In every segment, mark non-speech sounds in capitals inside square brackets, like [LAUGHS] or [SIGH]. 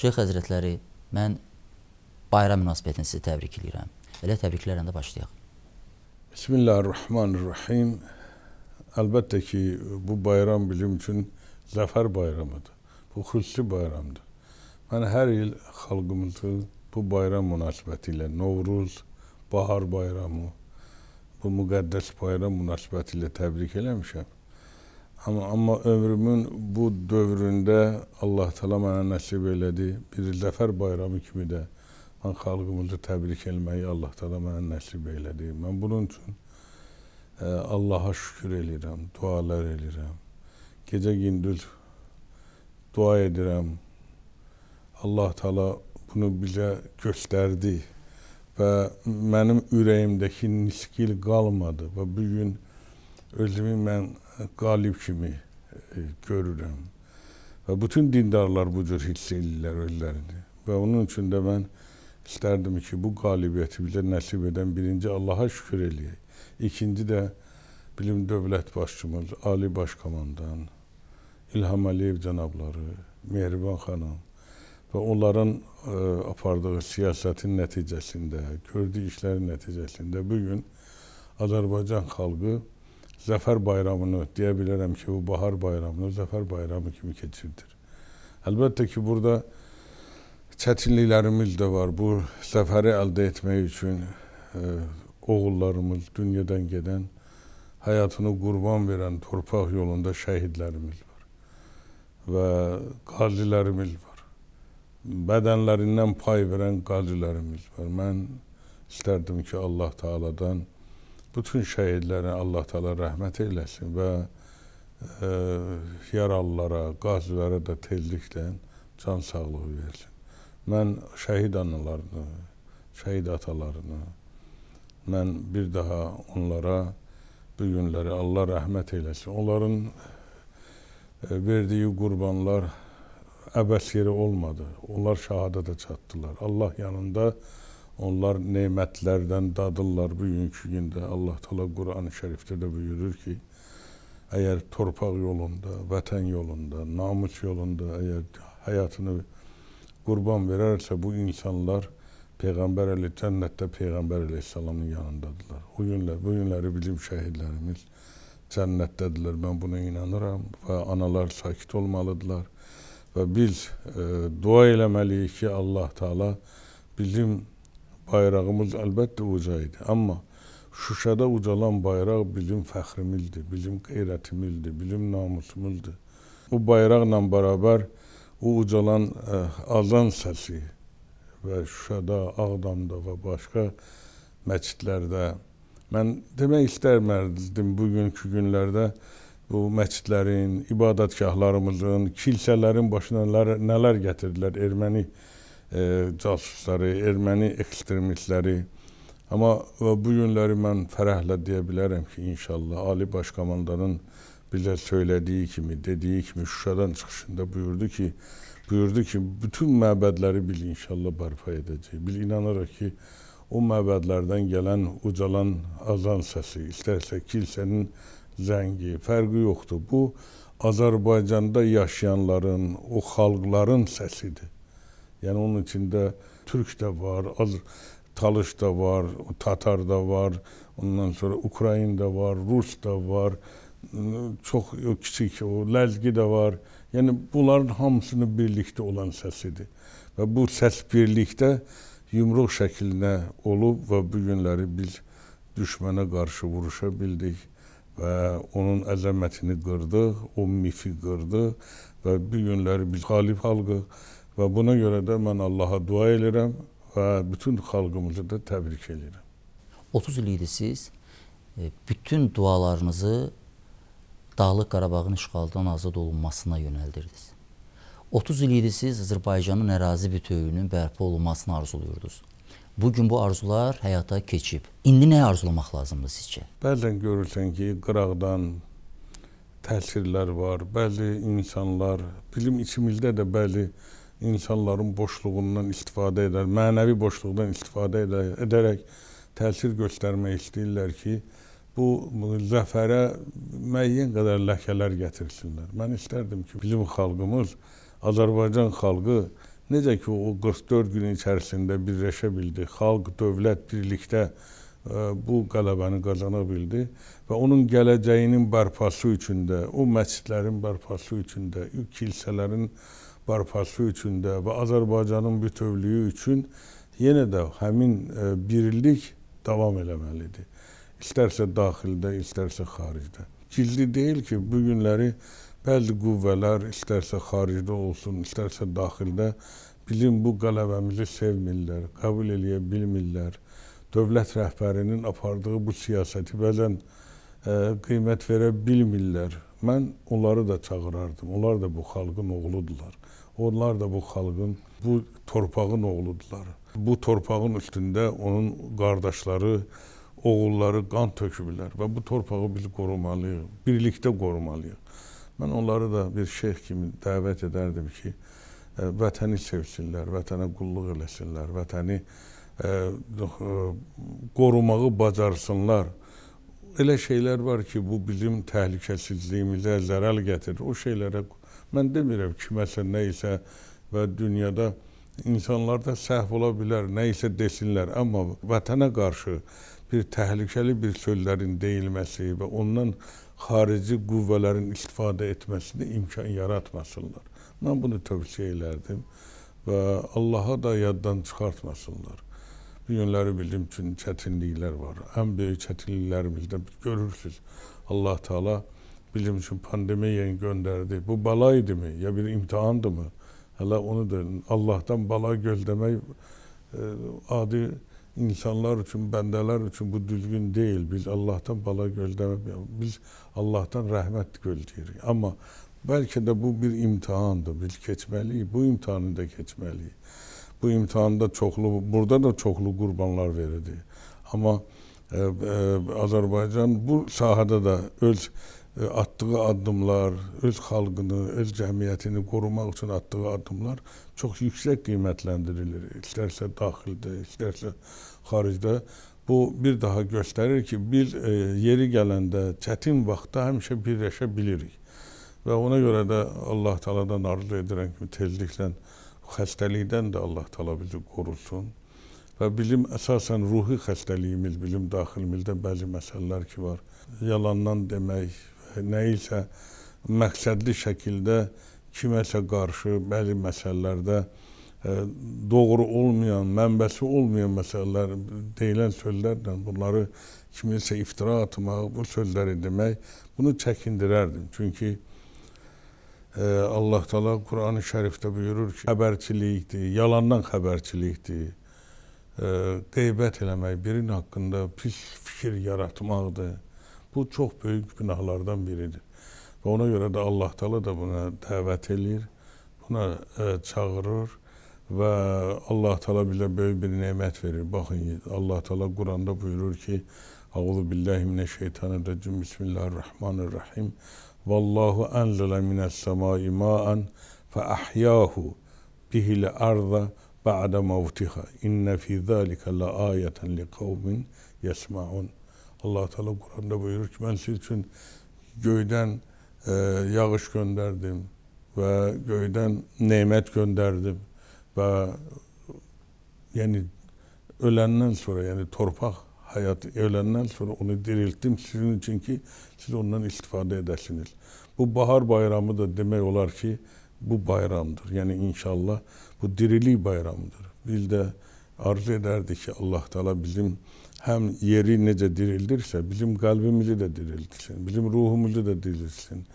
Şeyx həzrətləri, mən bayram münasibətini sizi təbrik edirəm. Elə təbriklərlə də başlayaq. Bismillahirrahmanirrahim. Əlbəttə ki, bu bayram bizim üçün zəfər bayramıdır. Bu xüsusi bayramdır. Mən hər il xalqımızı bu bayram münasibəti ilə Novruz, Bahar bayramı, bu müqəddəs bayram münasibəti ilə təbrik eləmişəm. Amma, amma ömrümün bu dövründə Allah təala mənə nəsib elədi. Bir zəfər bayramı kimi də mən xalqımızı təbrik etməyi Allah təala mənə nəsib elədi. Mən bunun üçün e, Allaha şükür eləyirəm, dualar eləyirəm. Gecə gündüz dua edirəm. Allah təala bunu bizə göstərdi və mənim ürəyimdəki niskil qalmadı və bu gün özümü mən qalib kimi e, görürəm. Və bütün dindarlar bu cür hiss edirlər özlərini. Və onun üçün də mən istərdim ki, bu qalibiyyəti bizə nəsib edən birinci Allaha şükür eləyək. İkinci də bilim dövlət başçımız, Ali Baş Komandan, İlham Əliyev cənabları, Mehriban xanım və onların ə, e, apardığı siyasətin nəticəsində, gördüyü işlərin nəticəsində bu gün Azərbaycan xalqı Zəfər bayramını, deyə bilərəm ki, bu bahar bayramını Zəfər bayramı kimi keçirdir. Əlbəttə ki, burada çətinliklərimiz də var. Bu zəfəri əldə etmək üçün e, oğullarımız, dünyadan gedən, həyatını qurban verən torpaq yolunda şəhidlərimiz var və qazilərimiz var. Bədənlərindən pay verən qazilərimiz var. Mən istərdim ki, Allah Taala'dan bütün şəhidlərə Allah təala rəhmət eyləsin və e, yaralılara, qazilərə də tezliklə can sağlığı versin. Mən şəhid analarını, şəhid atalarını mən bir daha onlara bu günləri Allah rəhmət eyləsin. Onların e, verdiyi qurbanlar əbəs yeri olmadı. Onlar şahadətə çatdılar. Allah yanında Onlar nimetlerden dadırlar bugünkü günde. Allah Teala Kur'an-ı Şerif'te de buyurur ki, eğer torpak yolunda, vatan yolunda, namus yolunda eğer hayatını kurban vererse bu insanlar Peygamber Ali cennette Peygamber Aleyhisselam'ın yanındadılar. O günler, bu günleri bizim şehirlerimiz cennettedirler. Ben buna inanırım ve analar sakit olmalıdırlar. Ve biz e, dua eləməliyik ki, Allah Teala bizim bayrağımız əlbəttə uca idi, amma Şuşada ucalan bayraq bizim fəxrimizdir, bizim qeyrətimizdir, bizim namusumuzdur. Bu bayraqla bərabər o ucalan ə, e, azan səsi və Şuşada, Ağdamda və başqa məscidlərdə mən demək istərməzdim bugünkü günlərdə bu məscidlərin, ibadətgahlarımızın, kilsələrin başına nələr, nələr gətirdilər erməni casusları, erməni ekstremistləri. Amma e, bu günləri mən fərəhlə deyə bilərəm ki, inşallah Ali Baş Komandanın bizə söylədiyi kimi, dediyi kimi Şuşadan çıxışında buyurdu ki, buyurdu ki, bütün məbədləri biz inşallah bərpa edəcəyik. Biz inanırıq ki, o məbədlərdən gələn ucalan azan səsi, istərsə kilsənin zəngi, fərqi yoxdur. Bu Azərbaycanda yaşayanların, o xalqların səsidir. Yəni onun içində türk də var, az talış da var, tatar da var, ondan sonra Ukrayn da var, rus da var, çox o kiçik o ləzgi də var. Yəni bunların hamısını birlikdə olan səsidir. Və bu səs birlikdə yumruq şəklinə olub və bu günləri biz düşmənə qarşı vuruşa bildik və onun əzəmətini qırdıq, o mifi qırdıq və bu günləri biz qalib xalqıq Və buna görə də mən Allaha dua edirəm və bütün xalqımızı da təbrik edirəm. 30 il idi siz e, bütün dualarınızı Dağlıq Qarabağın işğaldan azad olunmasına yönəldirdiniz. 30 il idi siz Azərbaycanın ərazi bütövlüyünün bərpa olunmasını arzuluyurdunuz. Bugün bu arzular həyata keçib. İndi nə arzulamaq lazımdır sizcə? Bəzən görürsən ki, qıraqdan təsirlər var, bəzi insanlar, bizim içimizdə də bəzi insanların boşluğundan istifadə edər, mənəvi boşluqdan istifadə edər, edərək təsir göstərmək istəyirlər ki, bu, bu zəfərə müəyyən qədər ləkələr gətirsinlər. Mən istərdim ki, bizim xalqımız, Azərbaycan xalqı necə ki o 44 gün içərisində birləşə bildi, xalq, dövlət birlikdə bu qələbəni qazana bildi və onun gələcəyinin bərpası üçün də, o məscidlərin bərpası üçün də, kilsələrin bərpası üçün də və Azərbaycanın bütövlüyü üçün yenə də həmin e, birlik davam eləməlidir. İstərsə daxildə, istərsə xaricdə. Gizli deyil ki, bu günləri bəzi qüvvələr istərsə xaricdə olsun, istərsə daxildə bizim bu qələbəmizi sevmirlər, qəbul eləyə bilmirlər dövlət rəhbərinin apardığı bu siyasəti bəzən ə, e, qiymət verə bilmirlər. Mən onları da çağırardım. Onlar da bu xalqın oğludular. Onlar da bu xalqın, bu torpağın oğludular. Bu torpağın üstündə onun qardaşları, oğulları qan töküblər və bu torpağı biz qorumalıyıq, birlikdə qorumalıyıq. Mən onları da bir şeyh kimi dəvət edərdim ki, e, vətəni sevsinlər, vətənə qulluq eləsinlər, vətəni qorumağı e, bacarsınlar. Elə şeylər var ki, bu bizim təhlükəsizliyimizə zərər gətirir. O şeylərə mən demirəm kiməsə nə isə və dünyada insanlarda səhv ola bilər, nə isə desinlər, amma vətənə qarşı bir təhlükəli bir sözlərin deyilməsi və ondan xarici qüvvələrin istifadə etməsinə imkan yaratmasınlar. Mən bunu tövsiyə elərdim və Allaha da yaddan çıxartmasınlar. Yönləri bildim üçün çetinlikler var. Ən böyük çətinliklərimizdə görürsüz. Allah Teala bizim üçün pandemiyeyi gönderdi. Bu balaydı mı? Ya bir imtihandı mı? Hele onu da Allah'tan bala gözlemek e, adi insanlar için, bendeler için bu düzgün değil. Biz Allah'tan bala gözlemek, biz Allah'tan rahmet gözlüyoruz. Ama belki de bu bir imtihandı. Biz geçmeliyiz. Bu imtihanı da geçmeliyiz. bu imtahanda çoxlu, burada da çoxlu qurbanlar verildi. Amma e, e, Azərbaycan bu sahədə də öz e, atdığı addımlar, öz xalqını, öz cəmiyyətini qorumaq üçün atdığı addımlar çox yüksək qiymətləndirilir. İstərsə daxildə, istərsə xaricdə. Bu bir daha göstərir ki, biz e, yeri gələndə, çətin vaxtda həmişə birləşə bilirik. Və ona görə də Allah Taala'dan arzu edirəm ki, tezliklə xəstəlikdən də Allah təala bizi qorusun. Və bizim əsasən ruhi xəstəliyimiz, bizim daxilimizdə bəzi məsələlər ki var. Yalandan demək, nə isə məqsədli şəkildə kiməsə qarşı bəzi məsələlərdə e, doğru olmayan, mənbəsi olmayan məsələlər, deyilən sözlərlə bunları kiminsə iftira atmaq, bu sözləri demək, bunu çəkindirərdim. Çünki Allah Teala Qurani Şərifdə buyurur ki, xəbərçilikdir, yalandan xəbərçilikdir. Qeybət eləmək, birinin haqqında pis fikir yaratmaqdır. Bu çox böyük günahlardan biridir. Və ona görə də Allah Teala da buna dəvət eləyir, buna e, çağırır və Allah Teala bizə böyük bir nemət verir. Baxın, Allah Teala Quranda buyurur ki, Əuzu billahi minəşşeytanirracim. Bismillahirrahmanirrahim. Vallahu enzele mines semai ma'an fe ahyahu bihil arda ba'de mevtiha. İnne fi zalika la ayeten li kavmin yesmaun. Allah Teala Kur'an'da buyurur ki ben siz için göyden e, yağış gönderdim ve göyden nimet gönderdim ve yani ölenden sonra yani torpaq hayatı evlenden sonra onu dirilttim sizin için ki siz ondan istifade edesiniz. Bu bahar bayramı da demek olar ki bu bayramdır. Yani inşallah bu diriliği bayramıdır. Biz de arzu ederdik ki Allah Teala bizim hem yeri nece dirildirse bizim kalbimizi de diriltsin, bizim ruhumuzu da diriltsin.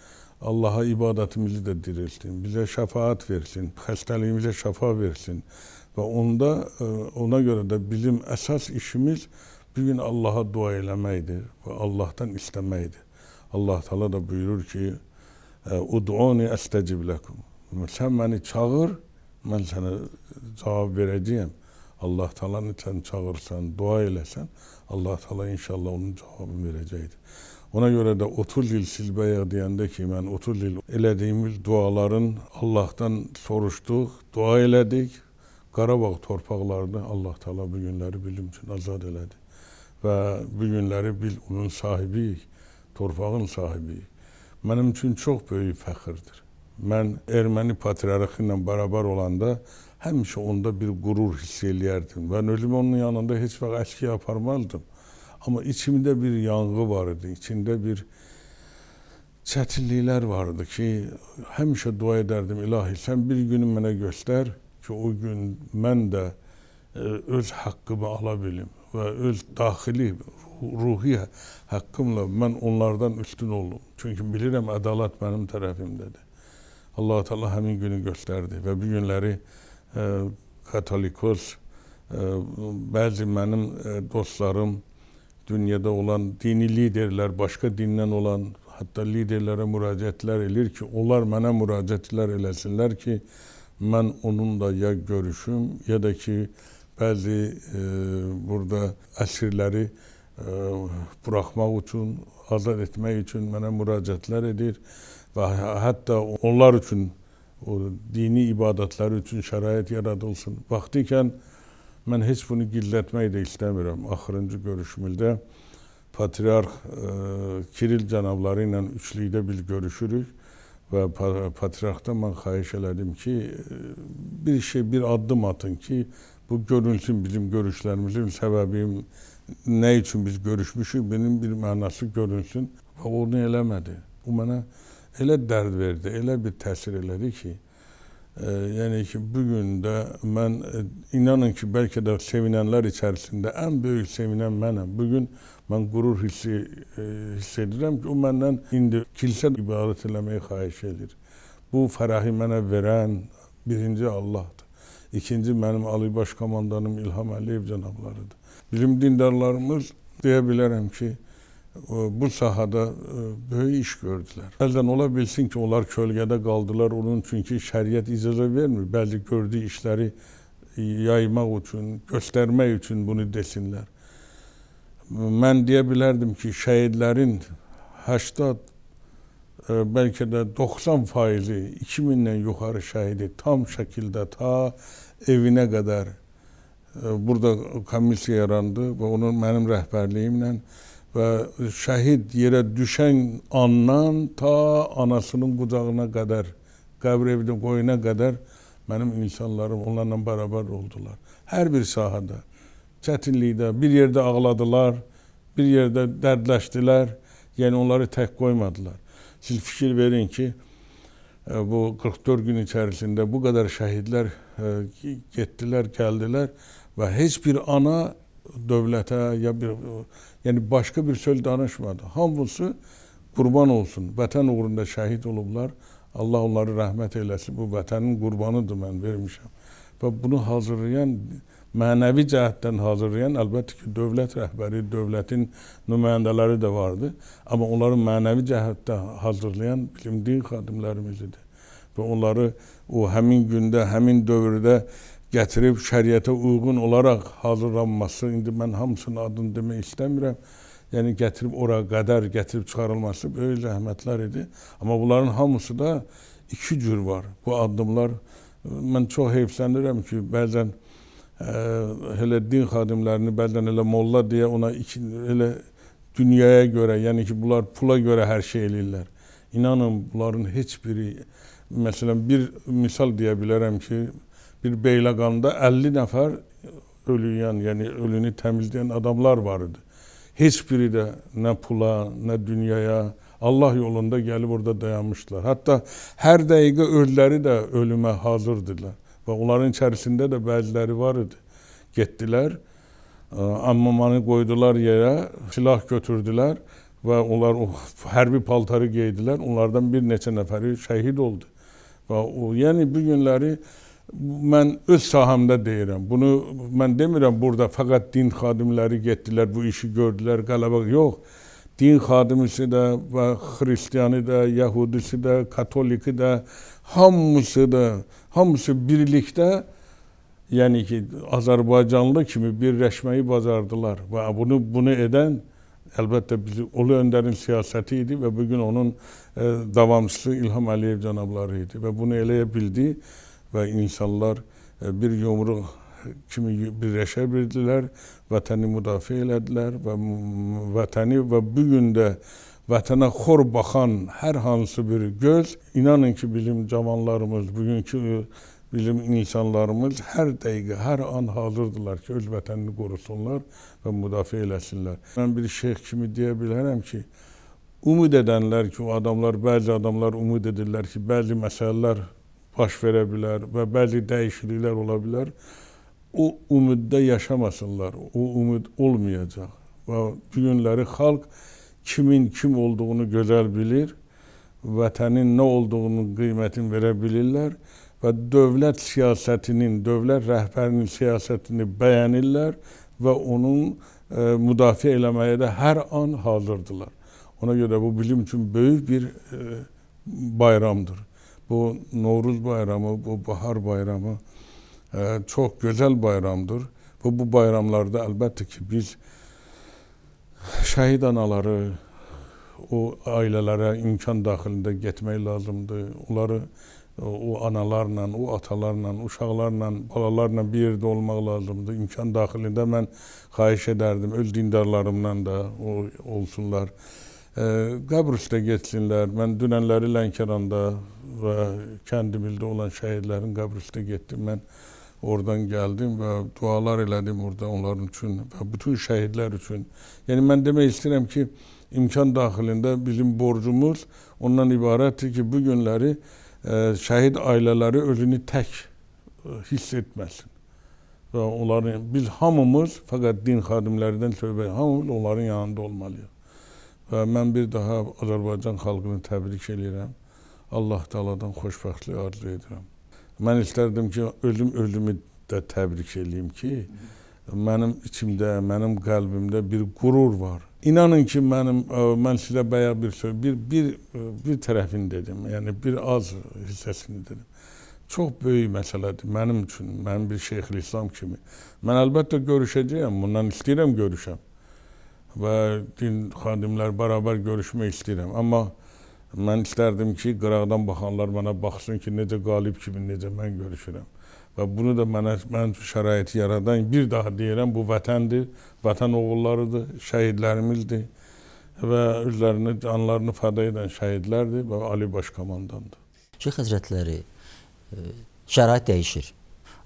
Allah'a ibadetimizi de dirilsin. Bize şefaat versin. Hastalığımıze şafa versin. Ve onda e, ona göre de bizim esas işimiz Bir gün Allaha dua eləməkdir və Allahdan istəməkdir. Allah Teala da buyurur ki: "Ud'uni estecib lekum." Sən məni çağır, mən sənə cavab verəcəyəm. Allah Teala sən çağırsan, dua eləsən, Allah Teala inşallah onun cavabını verəcəkdir. Ona görə də 30 il silbəyə deyəndə ki, mən 30 il elədiyimiz duaların Allahdan soruşduq, dua elədik. Qarabağ torpaqlarını Allah Teala bu günləri bizim üçün azad elədi və bu günləri biz onun sahibiyik, torpağın sahibiyik. Mənim üçün çox böyük fəxirdir. Mən erməni patriarxı ilə bərabər olanda həmişə onda bir qürur hiss eləyərdim. Mən özümü onun yanında heç vaxt əskiyə aparmazdım. Amma içimdə bir yanğı var idi, içində bir çətinliklər vardı ki, həmişə dua edərdim, ilahi, sən bir günü mənə göstər ki, o gün mən də e, öz haqqımı ala bilim və öz daxili ruhi haqqımla mən onlardan üstün oldum. Çünki bilirəm ədalət mənim tərəfimdədir. Allah Teala həmin günü göstərdi və bu günləri ə, e, katolikos ə, e, bəzi mənim ə, e, dostlarım dünyada olan dini liderlər, başqa dindən olan hətta liderlərə müraciətlər edir ki, onlar mənə müraciətlər eləsinlər ki, mən onunla ya görüşüm, ya da ki, bəzi e, burada əsirləri e, buraxmaq üçün, azad etmək üçün mənə müraciətlər edir və hə, hətta onlar üçün o dini ibadətlər üçün şərait yaradılsın. Vaxtikən mən heç bunu gizlətmək də istəmirəm. Axırıncı görüşümüzdə patriarx e, Kiril cənabları ilə üçlükdə biz görüşürük və patriarxdan mən xahiş elədim ki, bir şey, bir addım atın ki, bu görünsün bizim görüşlərimizin səbəbi nə üçün biz görüşmüşük, bunun bir mənası görünsün və onu eləmədi. Bu mənə elə dərd verdi, elə bir təsir elədi ki, e, yəni ki, bu gün də mən e, inanın ki, bəlkə də sevinənlər içərisində ən böyük sevinən mənəm. Bu gün mən qürur hissi e, hiss edirəm ki, o məndən indi kilsə ibarət eləməyi xahiş edir. Bu fərəhi mənə verən birinci Allahdır. İkinci mənim Ali Baş Komandanım İlham Əliyev cənablarıdır. Bizim dindarlarımız deyə bilərəm ki, bu sahada e, böyük iş gördülər. Əldən ola bilsin ki, onlar kölgədə qaldılar, onun çünki şəriət icazə vermir. Bəzi gördüyü işləri yaymaq üçün, göstərmək üçün bunu desinlər. Mən deyə bilərdim ki, şəhidlərin 80 e, bəlkə də 90 faizi 2000-dən yuxarı şəhidi tam şəkildə ta evinə qədər e, burada komissiya yarandı və onun mənim rəhbərliyimlə və şəhid yerə düşən andan ta anasının qucağına qədər, qəbr evinin qoyuna qədər mənim insanlarım onlarla bərabər oldular. Hər bir sahədə, çətinlikdə, bir yerdə ağladılar, bir yerdə dərdləşdilər, yəni onları tək qoymadılar. Siz fikir verin ki, e, bu 44 gün içərisində bu qədər şəhidlər Hə, getdilər, gəldilər və heç bir ana dövlətə ya bir yəni başqa bir söz danışmadı. Hamısı qurban olsun, vətən uğrunda şəhid olublar. Allah onları rəhmət eləsin. Bu vətənin qurbanıdır mən vermişəm. Və bunu hazırlayan mənəvi cəhətdən hazırlayan əlbəttə ki, dövlət rəhbəri, dövlətin nümayəndələri də vardı. Amma onları mənəvi cəhətdə hazırlayan bilimli xadimlərimiz idi. Və onları e, o həmin gündə, həmin dövrdə gətirib şəriətə uyğun olaraq hazırlanması, indi mən hamısının adını demək istəmirəm, yəni gətirib ora qədər gətirib çıxarılması böyük zəhmətlər idi. Amma bunların hamısı da iki cür var. Bu addımlar mən çox heyflənirəm ki, bəzən e, ə, elə din xadimlərini, bəzən elə molla deyə ona iki elə dünyaya görə, yəni ki, bunlar pula görə hər şey eləyirlər. İnanın, bunların heç biri Məsələn, bir misal deyə bilərəm ki, bir Beyləqanda 50 nəfər ölüyən, yəni ölünü təmizləyən adamlar var idi. Heç biri də nə pula, nə dünyaya, Allah yolunda gəlib orada dayanmışdılar. Hətta hər dəqiqə ölüləri də ölümə hazırdılar və onların içərisində də bəziləri var idi. Getdilər, ammamanı qoydular yerə, silah götürdülər və onlar o hərbi paltarı geydilər. Onlardan bir neçə nəfəri şəhid oldu. Və o, yəni bu günləri mən öz sahəmdə deyirəm. Bunu mən demirəm burada fəqət din xadimləri getdilər, bu işi gördülər, qələbə yox. Din xadimisi də və xristiyanı da, yəhudisi də, katoliki də, hamısı da, hamısı birlikdə yəni ki, Azərbaycanlı kimi birləşməyi bacardılar və bunu bunu edən əlbəttə bizi Ulu Öndərin siyasəti idi və bu gün onun E, davamçısı İlham Əliyev cənabları idi və bunu eləyə bildi və insanlar e, bir yumruq kimi birləşə bildilər, vətəni müdafiə elədilər və vətəni və bu gün də vətənə xor baxan hər hansı bir göz, inanın ki, bizim cavanlarımız, bugünkü bizim insanlarımız hər dəqiqə, hər an hazırdılar ki, öz vətənini qorusunlar və müdafiə eləsinlər. Mən bir şeyx kimi deyə bilərəm ki, Umud edənlər ki, o adamlar, bəzi adamlar umud edirlər ki, bəzi məsələlər baş verə bilər və bəzi dəyişikliklər ola bilər. O umudda yaşamasınlar. O umud olmayacaq. Və bu günləri xalq kimin kim olduğunu gözəl bilir, vətənin nə olduğunu qiymətin verə bilirlər və dövlət siyasətinin, dövlət rəhbərinin siyasətini bəyənirlər və onun e, müdafiə eləməyə də hər an hazırdılar. Ona görə bu bizim üçün böyük bir e, bayramdır. Bu Novruz bayramı, bu bahar bayramı e, çox gözəl bayramdır. Və bu bayramlarda əlbəttə ki, biz şəhid anaları, o ailələrə imkan daxilində getmək lazımdır. Onları e, o analarla, o atalarla, uşaqlarla, balalarla bir yerdə olmaq lazımdır. İmkan daxilində mən xahiş edərdim öz dindarlarımdan da o olsunlar. Qabruşda getsinlər. Mən dünənləri Lənkəranda və kəndimildə olan şəhidlərin Qabruşda getdim. Mən oradan gəldim və dualar elədim orada onların üçün və bütün şəhidlər üçün. Yəni mən demək istəyirəm ki, imkan daxilində bizim borcumuz ondan ibarətdir ki, bu günləri e, şəhid ailələri özünü tək e, hiss etməsin. Və onların biz hamımız fəqət din xadimlərindən söhbət, hamımız onların yanında olmalıyıq. Və mən bir daha Azərbaycan xalqını təbrik edirəm. Allah Taaladan xoşbəxtlik arzu edirəm. Mən istərdim ki, ölüm ölümü də təbrik eləyim ki, mənim içimdə, mənim qəlbimdə bir qürur var. İnanın ki, mənim mən sizə bayaq bir söz, bir bir bir tərəfini dedim. Yəni bir az hissəsini dedim. Çox böyük məsələdir mənim üçün, mənim bir Şeyx İslam kimi. Mən əlbəttə görüşəcəyəm, bundan istəyirəm görüşəm və din xadimlər bərabər görüşmək istəyirəm. Amma mən istərdim ki, qıraqdan baxanlar mənə baxsın ki, necə qalib kimi, necə mən görüşürəm. Və bunu da mənə mən şəraiti yaradan, bir daha deyirəm, bu vətəndir, vətən oğullarıdır, şəhidlərimizdir və özlərini, canlarını fəda edən şəhidlərdir və Ali Baş komandandır. Şeyx Həzrətləri, e, şərait dəyişir.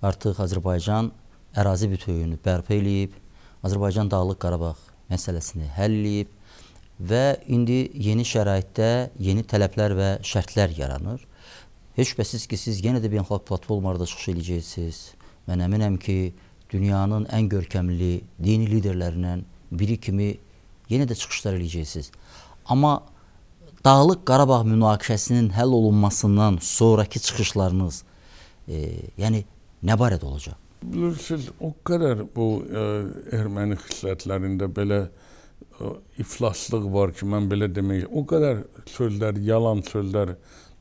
Artıq Azərbaycan ərazi bütövlüyünü bərpa eləyib. Azərbaycan Dağlıq Qarabağ məsələsini həlləyib və indi yeni şəraitdə yeni tələblər və şərtlər yaranır. Heç bəsiz ki, siz yenə də beynəlxalq platformalarda çıxış edəcəksiniz. Mən əminəm ki, dünyanın ən görkəmli dini liderlərindən biri kimi yenə də çıxışlar edəcəksiniz. Amma Dağlıq Qarabağ münaqişəsinin həll olunmasından sonrakı çıxışlarınız, e, yəni nə barədə olacaq? Bilirsiniz, o qədər bu ə, e, erməni xüsusiyyətlərində belə ə, e, iflaslıq var ki, mən belə demək, o qədər sözlər, yalan sözlər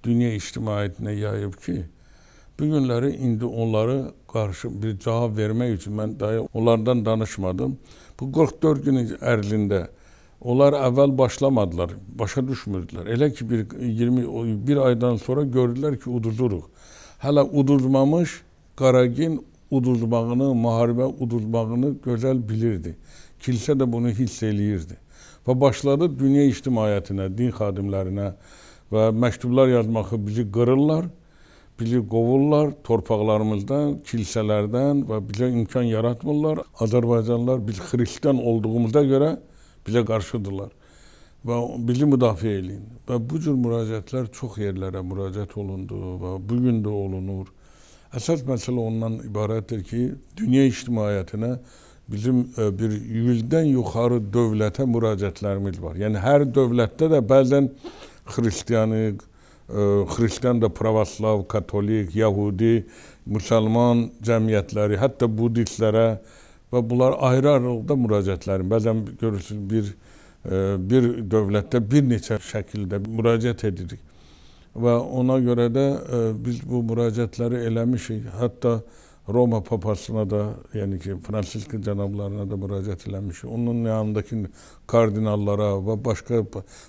dünya ictimaiyyətinə yayıb ki, bu günləri indi onları qarşı bir cavab vermək üçün mən daha onlardan danışmadım. Bu 44 gün ərzində Onlar əvvəl başlamadılar, başa düşmürdülər. Elə ki bir 20 bir aydan sonra gördülər ki, uduzuruq. Hələ uduzmamış Qaragin uduzmağını, müharibə uduzmağını gözəl bilirdi. Kilsə də bunu hiss eləyirdi. Və başladı dünya ictimaiyyətinə, din xadimlərinə və məktublar yazmağı bizi qırırlar, bizi qovurlar torpaqlarımızdan, kilsələrdən və bizə imkan yaratmırlar. Azərbaycanlılar biz xristian olduğumuza görə bizə qarşıdırlar və bizi müdafiə eləyin. Və bu cür müraciətlər çox yerlərə müraciət olundu və bu gün də olunur. Əsas məsələ ondan ibarətdir ki, dünya ictimaiyyətinə bizim e, bir 100-dən yuxarı dövlətə müraciətlərimiz var. Yəni hər dövlətdə də bəzən xristiyanlıq, e, xristiyan da pravoslav, katolik, yahudi, müsəlman cəmiyyətləri, hətta budistlərə və bunlar ayrı-ayrılıqda müraciətlərin. Bəzən görürsünüz bir e, bir dövlətdə bir neçə şəkildə müraciət edirik. ve ona göre de e, biz bu müracaatları elemişik. Hatta Roma papasına da yani ki Fransızkı cenablarına da müracaat elemiş. Onun yanındaki kardinallara ve başka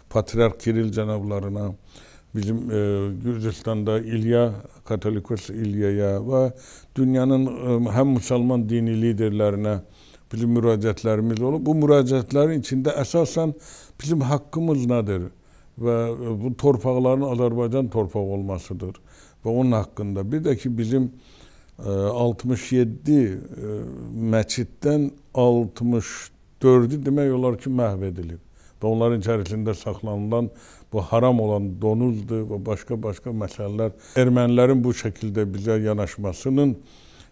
patriark Kiril cenablarına bizim e, Gürcistan'da İlya Katolikos İlya'ya ve dünyanın e, hem Müslüman dini liderlerine bizim müracaatlarımız olup bu müracaatların içinde esasen bizim hakkımız nedir? və e, bu torpaqların Azərbaycan torpağı olmasıdır və onun haqqında. Bir də ki, bizim 67 e, e, məsciddən 64-ü demək olar ki, məhv edilib və onların içərisində saxlanılan bu haram olan donuzdur və başqa-başqa məsələlər ermənilərin bu şəkildə bizə yanaşmasının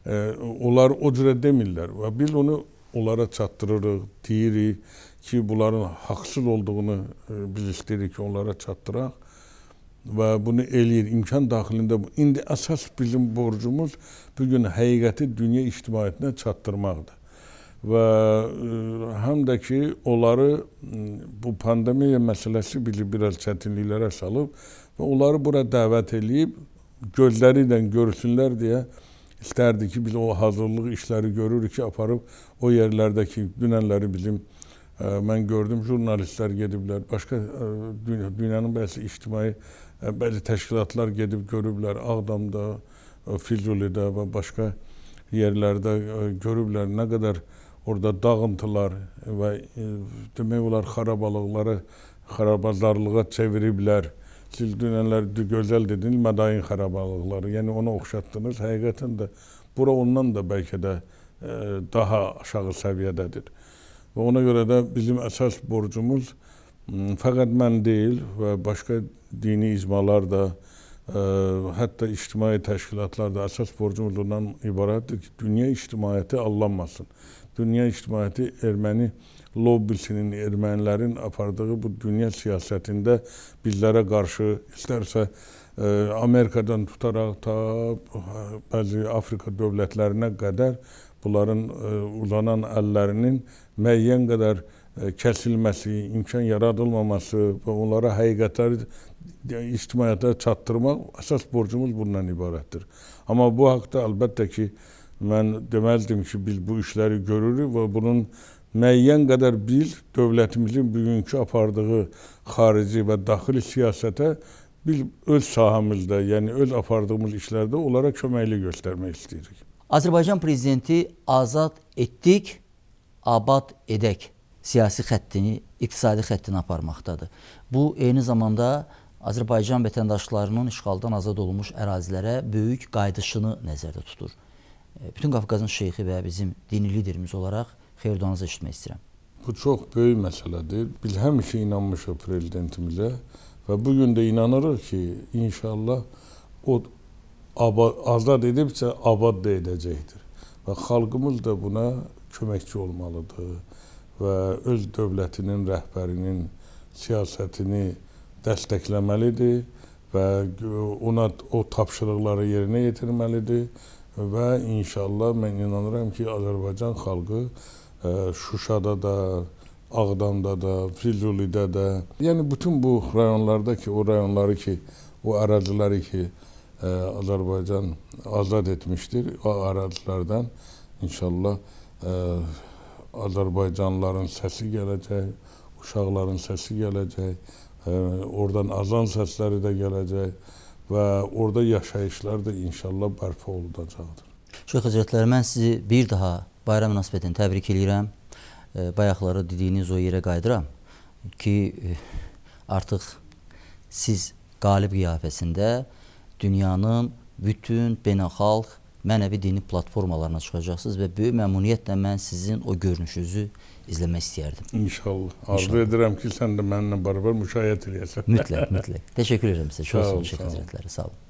onlar o cürə demirlər və biz onu onlara çatdırırıq, deyirik ki, bunların haqsız olduğunu e, biz istəyirik ki, onlara çatdıraq və bunu eləyir imkan daxilində. İndi əsas bizim borcumuz bu gün həqiqəti dünya ictimaiyyətinə çatdırmaqdır. Və e, həm də ki, onları bu pandemiya məsələsi bizi biraz çətinliklərə salıb və onları bura dəvət eləyib gözləri ilə görsünlər deyə istərdi ki, biz o hazırlıq işləri görürük ki, aparıb o yerlərdəki dünənləri bizim ə, e, mən gördüm jurnalistlər gediblər, başqa ə, e, dünya, dünyanın bəzi ictimai ə, e, bəzi təşkilatlar gedib görüblər Ağdamda, ə, Füzulidə və başqa yerlərdə ə, görüblər nə qədər orada dağıntılar və ə, demək olar xarabalıqları xarabazarlığa çeviriblər. Ə, siz dünənlər gözəl dediniz, Mədayin xarabalıqları. Yəni ona oxşatdınız. Həqiqətən də bura ondan da bəlkə də e, daha aşağı səviyyədədir. Və ona görə də bizim əsas borcumuz fəqət mən deyil və başqa dini icmalar da ə, e, hətta ictimai təşkilatlar da əsas borcumuz ondan ibarətdir ki, dünya ictimaiyyəti allanmasın. Dünya ictimaiyyəti erməni lobbisinin, ermənilərin apardığı bu dünya siyasətində bizlərə qarşı istərsə e, Amerikadan tutaraq ta e, bəzi Afrika dövlətlərinə qədər bunların e, uzanan əllərinin müəyyən qədər kəsilməsi, imkan yaradılmaması və onlara həqiqətləri ictimaiyyətə çatdırmaq əsas borcumuz bundan ibarətdir. Amma bu haqda əlbəttə ki, mən deməzdim ki, biz bu işləri görürük və bunun müəyyən qədər biz dövlətimizin bugünkü apardığı xarici və daxili siyasətə biz öz sahəmizdə, yəni öz apardığımız işlərdə onlara köməkli göstərmək istəyirik. Azərbaycan prezidenti azad etdik, abad edək siyasi xəttini, iqtisadi xəttini aparmaqdadır. Bu eyni zamanda Azərbaycan vətəndaşlarının işğaldan azad olunmuş ərazilərə böyük qayıdışını nəzərdə tutur. E, bütün Qafqazın şeyxi və bizim dini liderimiz olaraq xeyirduanızı eşitmək istəyirəm. Bu çox böyük məsələdir. Biz həmişə inanmışıq prezidentimizə və bu gün də inanırıq ki, inşallah o abad, azad edibsə abad da edəcəkdir. Və xalqımız da buna köməkçi olmalıdır və öz dövlətinin rəhbərinin siyasətini dəstəkləməlidir və ona o tapşırıqları yerinə yetirməlidir və inşallah mən inanıram ki, Azərbaycan xalqı Şuşada da, Ağdamda da, Füzulidə də, yəni bütün bu rayonlarda ki, o rayonları ki, o əraziləri ki, e, Azərbaycan azad etmişdir. O ərazilərdən inşallah e, Azərbaycanlıların səsi gələcək, uşaqların səsi gələcək, e, oradan azan səsləri də gələcək və orada yaşayışlar da inşallah bərpa olunacaqdır. Şeyx Həzrətləri, mən sizi bir daha Bayram münasibətini təbrik eləyirəm. E, bayaqları dediyiniz o yerə qayıdıram ki, e, artıq siz qalib qiyafəsində dünyanın bütün beynəlxalq mənəvi dini platformalarına çıxacaqsınız və böyük məmuniyyətlə mən sizin o görünüşünüzü izləmək istəyərdim. İnşallah. Arzu edirəm ki, sən də mənimlə bərabər müşayiət eləyəsən. Mütləq, mütləq. [LAUGHS] Təşəkkür edirəm sizə. Çox sağ olun, Şeyx Həzrətləri. Sağ olun.